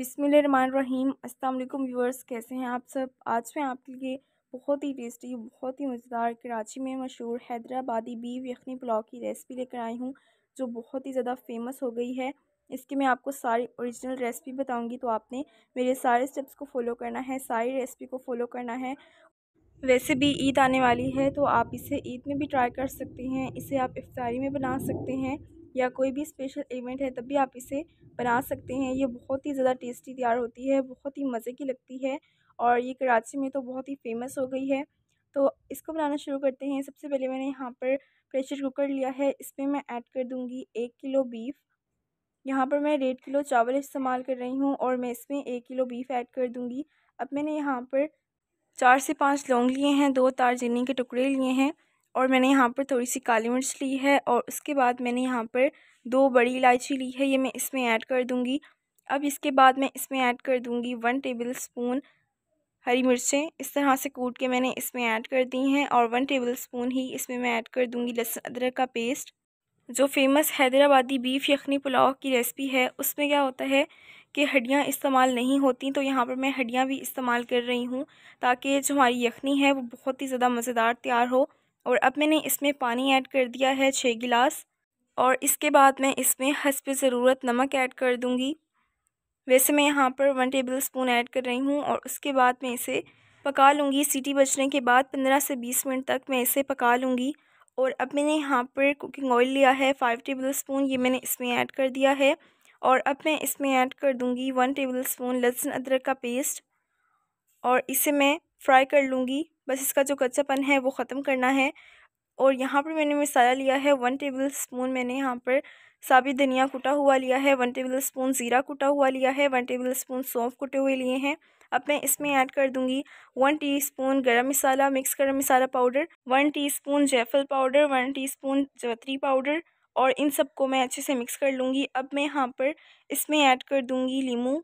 रहीम अल्लाम व्यूअर्स कैसे हैं आप सब आज मैं आपके लिए बहुत ही टेस्टी बहुत ही मज़ेदार कराची में मशहूर हैदराबादी बीफ यखनी पुलाव की रेसिपी लेकर आई हूँ जो बहुत ही ज़्यादा फेमस हो गई है इसकी मैं आपको सारी ओरिजिनल रेसिपी बताऊंगी तो आपने मेरे सारे स्टेप्स को फॉलो करना है सारी रेसिपी को फॉलो करना है वैसे भी ईद आने वाली है तो आप इसे ईद में भी ट्राई कर सकते हैं इसे आप इफ्तारी में बना सकते हैं या कोई भी स्पेशल इवेंट है तब भी आप इसे बना सकते हैं ये बहुत ही ज़्यादा टेस्टी तैयार होती है बहुत ही मज़े की लगती है और ये कराची में तो बहुत ही फेमस हो गई है तो इसको बनाना शुरू करते हैं सबसे पहले मैंने यहाँ पर प्रेशर कुकर लिया है इसमें मैं ऐड कर दूँगी एक किलो बीफ यहाँ पर मैं डेढ़ किलो चावल इस्तेमाल कर रही हूँ और मैं इसमें एक किलो बीफ ऐड कर दूँगी अब मैंने यहाँ पर चार से पाँच लौंग लिए हैं दो दालचीनी के टुकड़े लिए हैं और मैंने यहाँ पर थोड़ी सी काली मिर्च ली है और उसके बाद मैंने यहाँ पर दो बड़ी इलायची ली है ये मैं इसमें ऐड कर दूँगी अब इसके बाद मैं इसमें ऐड कर दूँगी वन टेबल स्पून हरी मिर्चें इस तरह से कूट के मैंने इसमें ऐड कर दी हैं और वन टेबल स्पून ही इसमें मैं ऐड कर दूँगी लहसुन अदरक का पेस्ट जो फेमस हैदराबादी बीफ यखनी पुलाव की रेसिपी है उसमें क्या होता है कि हड्डियाँ इस्तेमाल नहीं होती तो यहाँ पर मैं हड्डियाँ भी इस्तेमाल कर रही हूँ ताकि जो हमारी यखनी है वो बहुत ही ज़्यादा मज़ेदार तैयार हो और अब मैंने इसमें पानी ऐड कर दिया है छः गिलास और इसके बाद मैं इसमें हंस ज़रूरत नमक ऐड कर दूँगी वैसे मैं यहाँ पर वन टेबल स्पून ऐड कर रही हूँ और उसके बाद मैं इसे पका लूँगी सीटी बजने के बाद पंद्रह से बीस मिनट तक मैं इसे पका लूँगी और अब मैंने यहाँ पर कुकिंग ऑयल लिया है फ़ाइव टेबल स्पून ये मैंने इसमें ऐड कर दिया है और अब मैं इसमें ऐड कर दूँगी वन टेबल स्पून लहसुन अदरक का पेस्ट और इसे मैं फ्राई कर लूँगी बस इसका जो कच्चापन है वो ख़त्म करना है और यहाँ पर मैंने मसाला लिया है वन टेबल स्पून मैंने यहाँ पर साबित धनिया कुटा हुआ लिया है वन टेबल स्पून ज़ीरा कुटा हुआ लिया है वन टेबल स्पून सौंफ कुटे हुए लिए हैं अब मैं इसमें ऐड कर दूंगी वन टीस्पून गरम masala mix garam masala powder one teaspoon जैफल पाउडर वन टीस्पून जवतरी पाउडर और इन सबको मैं अच्छे से मिक्स कर लूँगी अब मैं यहाँ पर इसमें ऐड कर दूँगी लीमू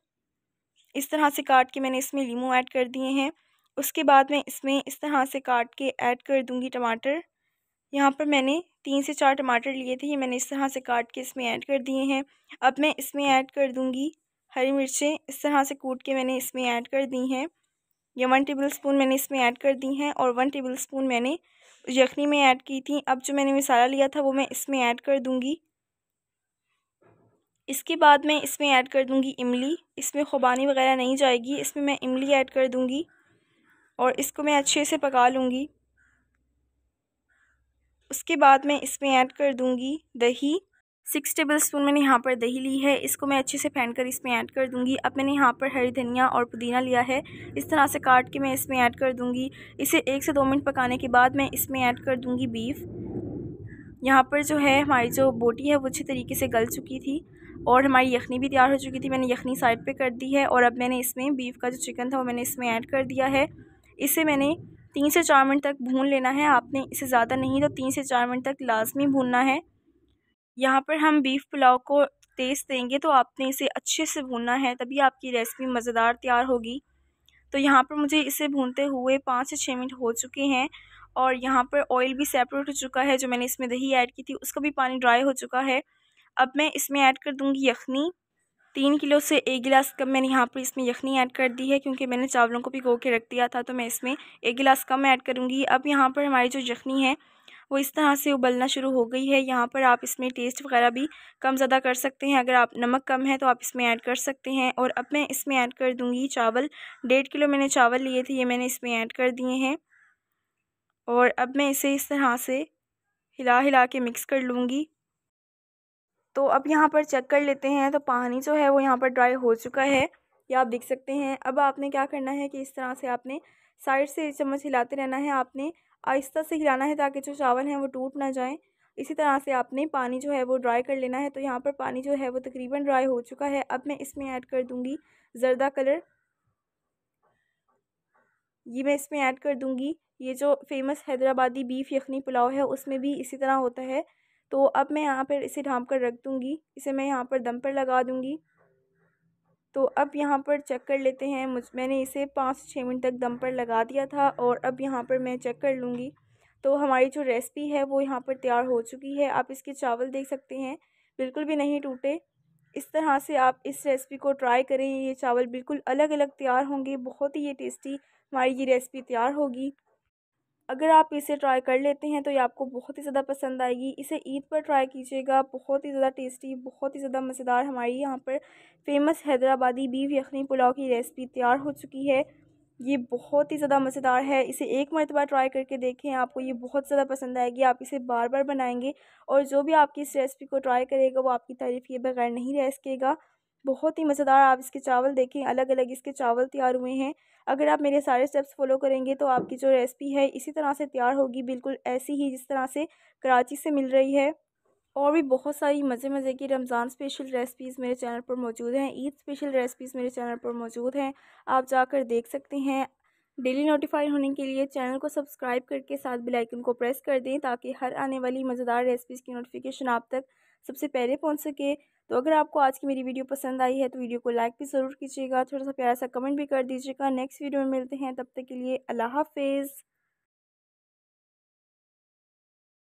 इस तरह से काट के मैंने इसमें लीमू ऐड कर दिए हैं उसके बाद मैं इसमें इस तरह से काट के ऐड कर दूँगी टमाटर यहाँ पर मैंने तीन से चार टमाटर लिए थे ये मैंने इस तरह से काट के इसमें ऐड कर दिए हैं अब मैं इसमें ऐड कर दूँगी हरी मिर्चें इस तरह से कूट के मैंने इसमें ऐड कर दी हैं ये वन टेबल स्पून मैंने इसमें ऐड कर दी हैं और वन टेबल स्पून मैंने यखनी में ऐड की थी अब जो मैंने मसाला लिया था वो मैं इसमें ऐड कर दूँगी इसके बाद मैं इसमें ऐड कर दूँगी इमली इसमें खुबानी वगैरह नहीं जाएगी इसमें मैं इमली ऐड कर दूँगी और इसको मैं अच्छे से पका लूँगी उसके बाद मैं इसमें ऐड कर दूँगी दही सिक्स टेबल स्पून मैंने यहाँ पर दही ली है इसको मैं अच्छे से फेंट कर इसमें ऐड कर दूँगी अब मैंने यहाँ पर हरी धनिया और पुदीना लिया है इस तरह से काट के मैं इसमें ऐड कर दूँगी इसे एक से दो मिनट पकाने के बाद मैं इसमें ऐड कर दूँगी बीफ यहाँ पर जो है हमारी जो बोटी है वो अच्छे तरीके से गल चुकी थी और हमारी यखनी भी तैयार हो चुकी थी मैंने यखनी साइड पर कर दी है और अब मैंने इसमें बीफ का जो चिकन था वो मैंने इसमें ऐड कर दिया है इसे मैंने तीन से चार मिनट तक भून लेना है आपने इसे ज़्यादा नहीं तो तीन से चार मिनट तक लाजमी भूनना है यहाँ पर हम बीफ पुलाव को टेस्ट देंगे तो आपने इसे अच्छे से भूनना है तभी आपकी रेसिपी मज़ेदार तैयार होगी तो यहाँ पर मुझे इसे भूनते हुए पाँच से छः मिनट हो चुके हैं और यहाँ पर ऑयल भी सेपरेट हो चुका है जो मैंने इसमें दही ऐड की थी उसका भी पानी ड्राई हो चुका है अब मैं इसमें ऐड कर दूँगी यखनी तीन किलो से एक गिलास कम मैंने यहाँ पर इसमें यखनी ऐड कर दी है क्योंकि मैंने चावलों को भिगो के रख दिया था तो मैं इसमें एक गिलास कम ऐड करूँगी अब यहाँ पर हमारी जो यखनी है वो इस तरह से उबलना शुरू हो गई है यहाँ पर आप इसमें टेस्ट वगैरह भी कम ज़्यादा कर सकते हैं अगर आप नमक कम है तो आप इसमें ऐड कर सकते हैं और अब मैं इसमें ऐड कर दूँगी चावल डेढ़ किलो मैंने चावल लिए थे ये मैंने इसमें ऐड कर दिए हैं और अब मैं इसे इस तरह से हिला हिला के मिक्स कर लूँगी तो अब यहाँ पर चेक कर लेते हैं तो पानी जो है वो यहाँ पर ड्राई हो चुका है ये आप देख सकते हैं अब आपने क्या करना है कि इस तरह से आपने साइड से चम्मच हिलाते रहना है आपने आहिस्ता से हिलाना है ताकि जो चावल हैं वो टूट ना जाए इसी तरह से आपने पानी जो है वो ड्राई कर लेना है तो यहाँ पर पानी जो है वो तकरीबन ड्राई हो चुका है अब मैं इसमें ऐड कर दूँगी जरदा कलर ये मैं इसमें ऐड कर दूँगी ये जो फेमस हैदराबादी बीफ यखनी पुलाव है उसमें भी इसी तरह होता है तो अब मैं यहाँ पर इसे ढाँप कर रख दूँगी इसे मैं यहाँ पर दम पर लगा दूँगी तो अब यहाँ पर चेक कर लेते हैं मुझ मैंने इसे पाँच से छः मिनट तक दम पर लगा दिया था और अब यहाँ पर मैं चेक कर लूँगी तो हमारी जो रेसिपी है वो यहाँ पर तैयार हो चुकी है आप इसके चावल देख सकते हैं बिल्कुल भी नहीं टूटे इस तरह से आप इस रेसिपी को ट्राई करें ये चावल बिल्कुल अलग अलग तैयार होंगे बहुत ही ये टेस्टी हमारी ये रेसिपी तैयार होगी अगर आप इसे ट्राई कर लेते हैं तो ये आपको बहुत ही ज़्यादा पसंद आएगी इसे ईद पर ट्राई कीजिएगा बहुत ही ज़्यादा टेस्टी बहुत ही ज़्यादा मज़ेदार हमारी यहाँ पर फेमस हैदराबादी बीफ यखनी पुलाव की रेसिपी तैयार हो चुकी है ये बहुत ही ज़्यादा मज़ेदार है इसे एक मरतबा ट्राई करके देखें आपको ये बहुत ज़्यादा पसंद आएगी आप इसे बार बार बनाएंगे और जो भी आपकी इस रेसिपी को ट्राई करेगा वो आपकी तारीफ़ के बगैर नहीं रह सकेगा बहुत ही मज़ेदार आप इसके चावल देखें अलग अलग इसके चावल तैयार हुए हैं अगर आप मेरे सारे स्टेप्स फॉलो करेंगे तो आपकी जो रेसिपी है इसी तरह से तैयार होगी बिल्कुल ऐसी ही जिस तरह से कराची से मिल रही है और भी बहुत सारी मज़े मज़े की रमज़ान स्पेशल रेसिपीज़ मेरे चैनल पर मौजूद हैं ईद स्पेशल रेसिपीज़ मेरे चैनल पर मौजूद हैं आप जाकर देख सकते हैं डेली नोटिफाई होने के लिए चैनल को सब्सक्राइब करके साथ बेल आइकन को प्रेस कर दें ताकि हर आने वाली मज़ेदार रेसिपीज़ की नोटिफिकेशन आप तक सबसे पहले पहुँच सके तो अगर आपको आज की मेरी वीडियो पसंद आई है तो वीडियो को लाइक भी ज़रूर कीजिएगा थोड़ा सा प्यारा सा कमेंट भी कर दीजिएगा नेक्स्ट वीडियो में मिलते हैं तब तक के लिए अल्लाह हाफिज़